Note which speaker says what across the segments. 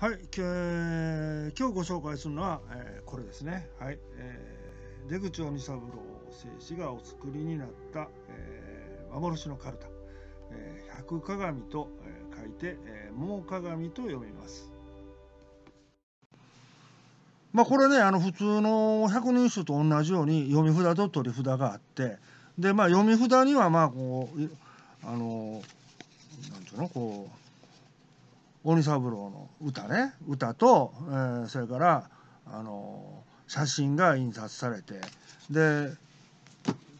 Speaker 1: はい、今日ご紹介するのは、えー、これですね。はい、えー、出口鬼三郎静止がお作りになった、えー、幻のかるた、えー、百鏡と、えー、書いて、えー、桃鏡と読みます。まあこれねあの普通の百人首と同じように読み札と取り札があってでまあ読み札にはまあこうあのなんていうのこう鬼三郎の歌ね歌と、えー、それからあの写真が印刷されてで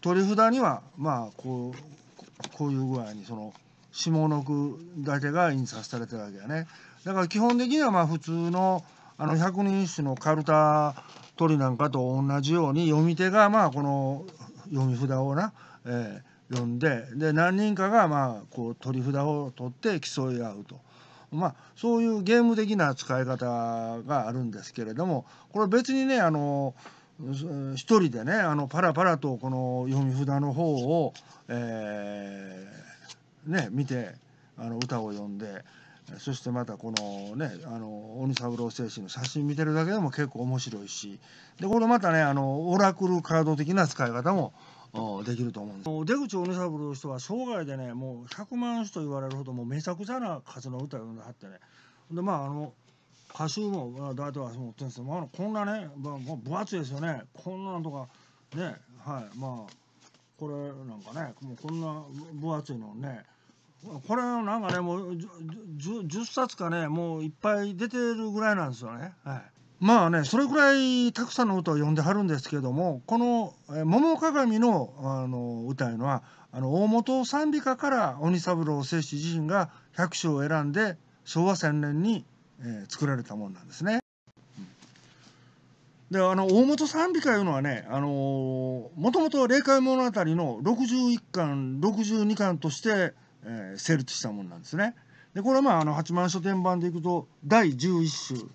Speaker 1: 取り札にはまあこうこういう具合にその下の句だけが印刷されてるわけやねだから基本的にはまあ普通のあの百人一首のカルタ取りなんかと同じように読み手がまあこの読み札をな、えー、読んでで何人かがまあこう取り札を取って競い合うと。まあ、そういうゲーム的な使い方があるんですけれどもこれ別にねあの一人でねあのパラパラとこの読み札の方を、えー、ね、見てあの歌を読んでそしてまたこのねあの鬼三郎精神の写真見てるだけでも結構面白いしでこれまたねあのオラクルカード的な使い方もできると思うんです出口鬼三郎人は生涯でねもう100万種と言われるほどもうめちゃくちゃな数の歌を読んではってねでまああの歌集も大体は持ってるんですけど、まあ、こんなね、まあ、分厚いですよねこんなんとかねはいまあこれなんかねもうこんな分厚いのねこれなんかねもう 10, 10冊かねもういっぱい出てるぐらいなんですよねはい。まあねそれぐらいたくさんの歌を読んではるんですけどもこの「桃鏡の」あの歌いうのはあの大本賛美歌から鬼三郎摂氏自身が百首を選んで昭和千年に、えー、作られたものなんですね。であの大本賛美歌いうのはねあのもともと「霊界物語」の61巻62巻として、えー、成立したものなんですね。でこれはまああの八幡書店版でいくと第11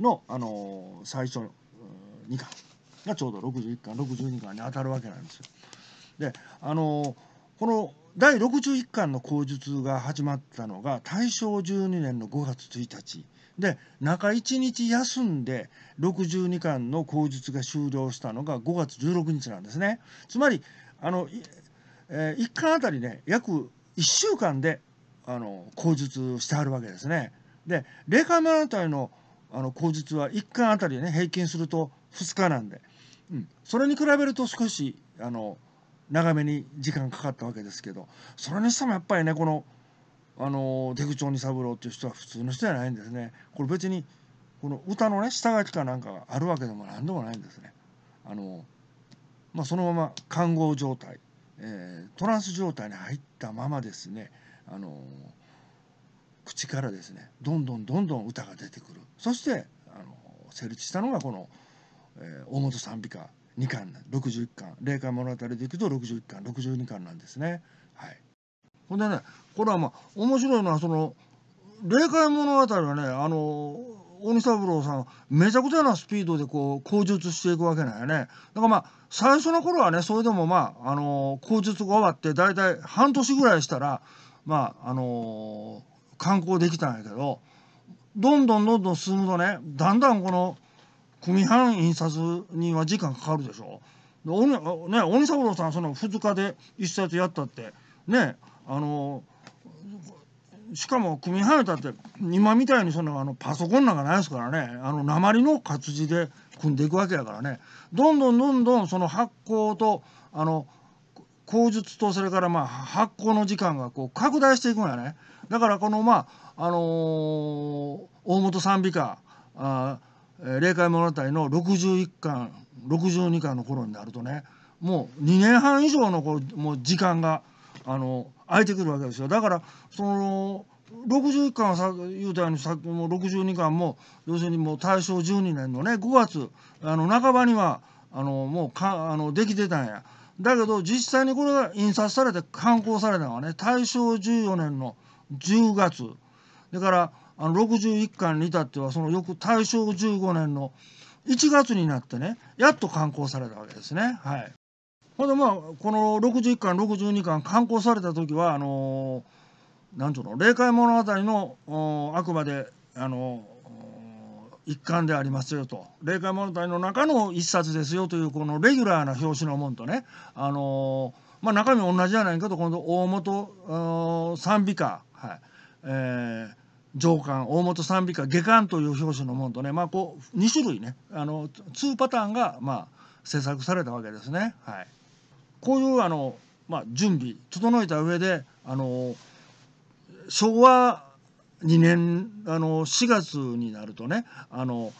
Speaker 1: の、あのー、最初2巻がちょうど61巻62巻に当たるわけなんですよ。であのー、この第61巻の口述が始まったのが大正12年の5月1日で中1日休んで62巻の口述が終了したのが5月16日なんですね。つまりあの、えー、1巻あたりね約1週間であの口述してはるわけですね。で霊感たりのあの口述は1巻あたりね平均すると2日なんで、うん、それに比べると少しあの長めに時間かかったわけですけどそれにしてもやっぱりねこのあの出口調三郎っていう人は普通の人じゃないんですねこれ別にこの歌のね下書きかなんかがあるわけでも何でもないんですね。あのまあ、そのまま看護状態、えー、トランス状態に入ったままですねあの口からですねどんどんどんどん歌が出てくるそしてあの成立したのがこの「えー、大本賛美歌」2巻61巻霊感物語でいくと61巻62巻なんですね。はい、ほんでねこれはまあ面白いのはその霊界物語はねあの鬼三郎さんめちゃくちゃなスピードでこう口述していくわけなんやねだからまあ最初の頃はねそれでもまああの口述が終わって大体半年ぐらいしたらまああの観光できたんやけどどんどんどんどん進むとねだんだんこの組版印刷には時間かかるでしょ。で鬼ね、鬼三郎さんその2日で一冊やったってねあのしかも組版だって今みたいにそのあのパソコンなんかないですからねあの鉛の活字で組んでいくわけやからねどんどんどんどんその発行とあの口述とそれからまあ発行の時間がこう拡大していくんやねだからこのまああのー、大本賛美歌あ霊界物語の61巻62巻の頃になるとねもう2年半以上のこうもう時間があの空いてくるわけですよだからその61巻はさ言うたようにさもう62巻も要するにもう大正12年のね5月あの半ばにはあのもうかあのできてたんや。だけど実際にこれが印刷されて刊行されたのはね大正14年の10月だからあの61巻に至ってはその翌大正15年の1月になってねやっと刊行されたわけですね。はい、ほんでまあこの61巻62巻刊行された時はあのー、なんちゅうの「霊界物語の」のあくまで、あの一環でありますよと霊界問題の中の一冊ですよというこのレギュラーな表紙のもんとね、あのー、まあ、中身同じじゃないかと今度大本賛美歌、はいえー、上巻大本賛美歌下巻という表紙のもんとね、まあ、こう2種類ねあの2パターンが、まあ、制作されたわけですね。はい、こういうあの、まあ、準備整えた上で、あのー、昭和2年あの4月になるとねあの、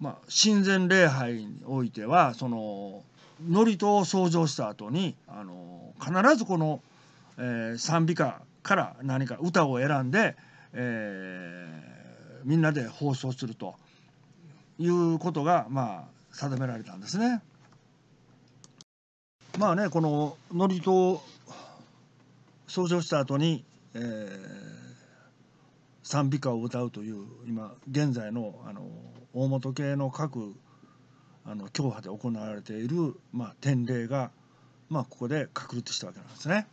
Speaker 1: まあ、神前礼拝においてはその祝詞を創造した後にあの必ずこの、えー、賛美歌から何か歌を選んで、えー、みんなで放送するということが、まあ、定められたんですね。まあねこの祝詞を創造した後に、えー賛美歌を歌うという今現在のあの大本系の各あの教派で行われている、まあ、典礼が、まあ、ここで確立したわけなんですね。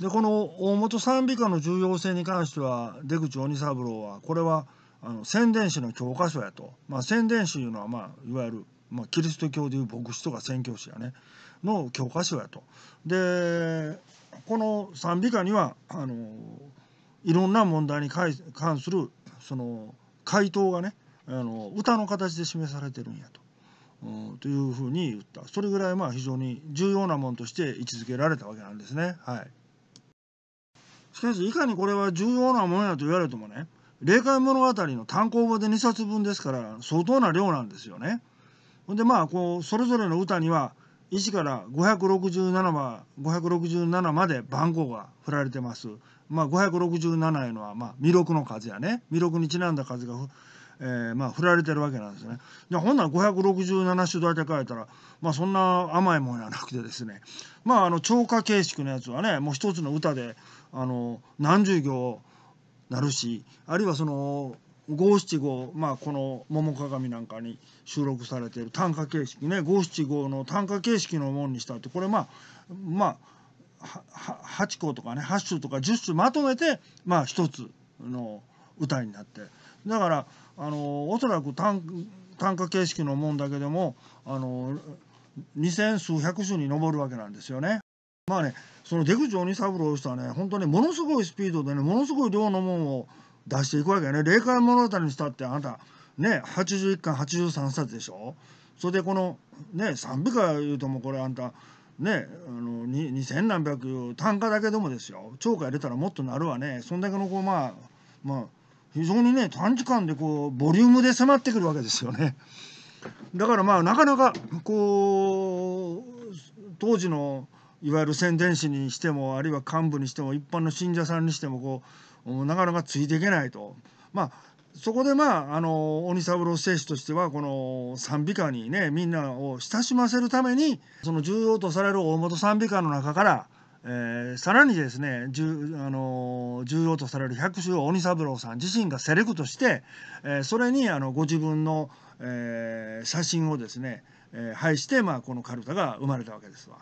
Speaker 1: でこの大本賛美歌の重要性に関しては出口鬼三郎はこれはあの宣伝史の教科書やと、まあ、宣伝というのは、まあ、いわゆる、まあ、キリスト教でいう牧師とか宣教師やねの教科書やと。でこの賛美歌にはあのいろんな問題に関するその回答がねあの歌の形で示されてるんやと。うん、というふうに言ったそれぐらいまあ非常に重要なものとして位置づけられたわけなんですね。はい、しかしいかにこれは重要なものやと言われてもね霊界物語の単行本で2冊分ですから相当な量なんですよね。でまあこうそれぞれの歌には1から567ま ,567 まで番号が振られてます。まあ、567いのは、まあ、弥勒の数やね弥勒にちなんだ数がえー、まあ振られてるわけなんですね。じほんなら567種大で書いたら、まあ、そんな甘いもんやなくてですねまああの超過形式のやつはねもう一つの歌であの何十行なるしあるいはその五七五まあこの「桃鏡」なんかに収録されてる短歌形式ね五七五の短歌形式のもんにしたってこれまあまあ8個とかね8首とか10首まとめてまあ一つの歌になってだからあのおそらく短短歌形式のもんだけでもあの2,000数百種に上るわけなんですよね。まあねその出口鬼三郎したね本当にものすごいスピードでねものすごい量のもんを出していくわけね。霊界物語にしたってあなたね81巻83冊でしょそれでこのね賛美歌言うともこれあんたねあの2,000何百単価だけでもですよ超過入れたらもっとなるわねそんだけのこうまあまあ非常にね短時間でこうボリュームで迫ってくるわけですよね。だからまあなかなかこう当時のいわゆる宣伝士にしてもあるいは幹部にしても一般の信者さんにしてもこうなかなかついていけないと。まあそこでまああの鬼三郎製紙としてはこの賛美歌にねみんなを親しませるためにその重要とされる大本賛美歌の中から、えー、さらにですね重,、あの重要とされる百首を鬼三郎さん自身がセレクトして、えー、それにあのご自分の、えー、写真をですね、えー、配して、まあ、このかるたが生まれたわけですわ。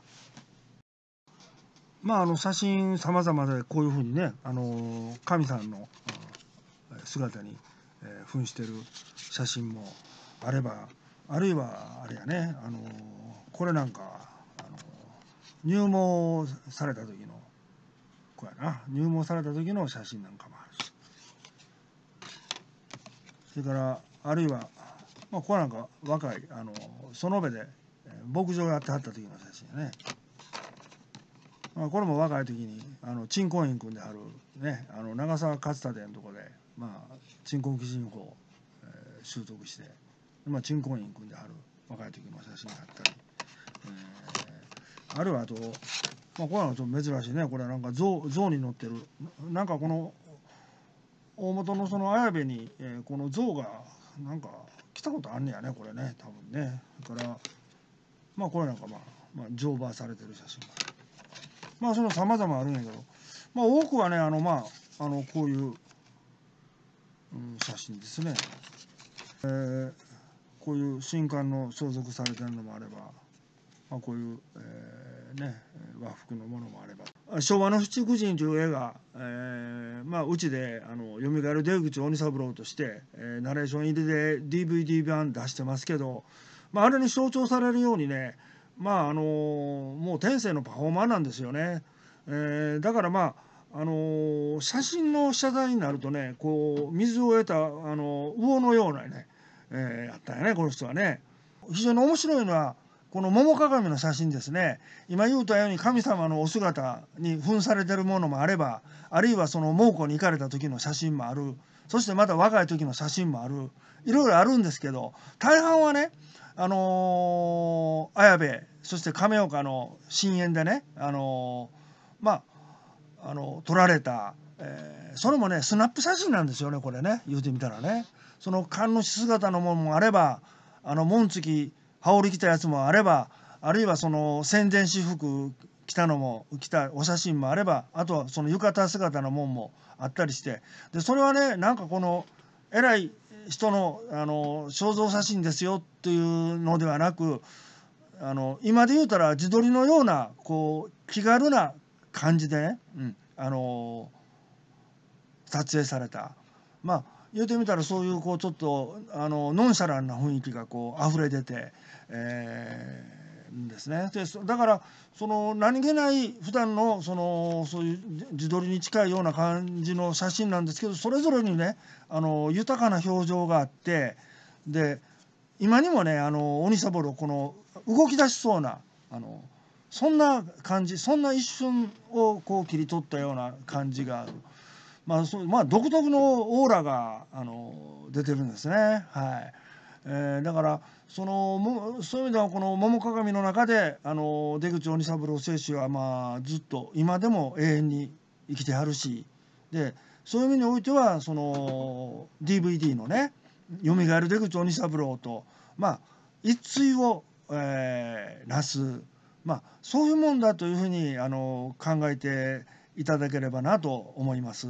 Speaker 1: まあ、あの写真様々でこういうふうにね、あの神さんの姿にえー、扮してる写真もあればあるいはあれやね、あのー、これなんか、あのー、入門された時のこやな入門された時の写真なんかもあるしそれからあるいは、まあ、ここなんか若い、あのその上で牧場やってはった時の写真やね。まあ、これも若い時にあの鎮魂院組んではる、ね、あの長澤勝胤のとこでまあ、鎮魂基人法、えー、習得して、まあ、鎮魂院組んである若い時の写真があったり、えー、あるいはあと、まあ、これはちょっと珍しいねこれはなんか象象に乗ってるなんかこの大元のその綾部に、えー、この象がなんか来たことあんねやねこれね多分ねだからまあこれなんかまあ、まあ、乗馬されてる写真がまあそのさまざまあるんやけどまあ多くはねあのまああのこういう写真ですね、えー、こういう新刊の装束されてるのもあれば、まあ、こういう、えー、ね、和服のものもあれば昭和の七福神という映画、えー、まあ、うちであの蘇る出口鬼三郎として、えナレーション入りで DVD 版出してますけど、まあ、あれに象徴されるようにねまああのもう天性のパフォーマーなんですよね。えだからまああの写真の被写体になるとねこう水を得たあの魚のようなね、えー、あったよねこの人はね。非常に面白いのはこの桃鏡の写真ですね今言うたように神様のお姿に扮されてるものもあればあるいはその蒙古に行かれた時の写真もあるそしてまた若い時の写真もあるいろいろあるんですけど大半はねあのー、綾部そして亀岡の深淵でね、あのー、まああの撮られた、えー、それもねスナップ写真なんですよねこれね言うてみたらねその神主姿のものもあればあの紋付き羽織着たやつもあればあるいはその戦前私服着たのも着たお写真もあればあとはその浴衣姿のもんもあったりしてでそれはねなんかこの偉い人のあの肖像写真ですよっていうのではなくあの今で言うたら自撮りのようなこう気軽な感じでうん、あのー、撮影された。まあ言ってみたらそういうこうちょっとあのノンシャランな雰囲気がこう溢れ出て、えー、ですねでだからその何気ない普段のそのそういう自撮りに近いような感じの写真なんですけどそれぞれにねあの豊かな表情があってで今にもねあの鬼三郎この動き出しそうなあのそんな感じそんな一瞬をこう切り取ったような感じがまあそうまあ、独特のオーラがあの出てるんですね。はいえー、だからそのもそういう意味ではこの「桃鏡」の中であの出口鬼三郎選手はまあずっと今でも永遠に生きてはるしでそういう意味においてはその DVD のね「よみがえる出口鬼三郎と」まあ一対を、えー、なす。まあ、そういうもんだというふうにあの考えていただければなと思います。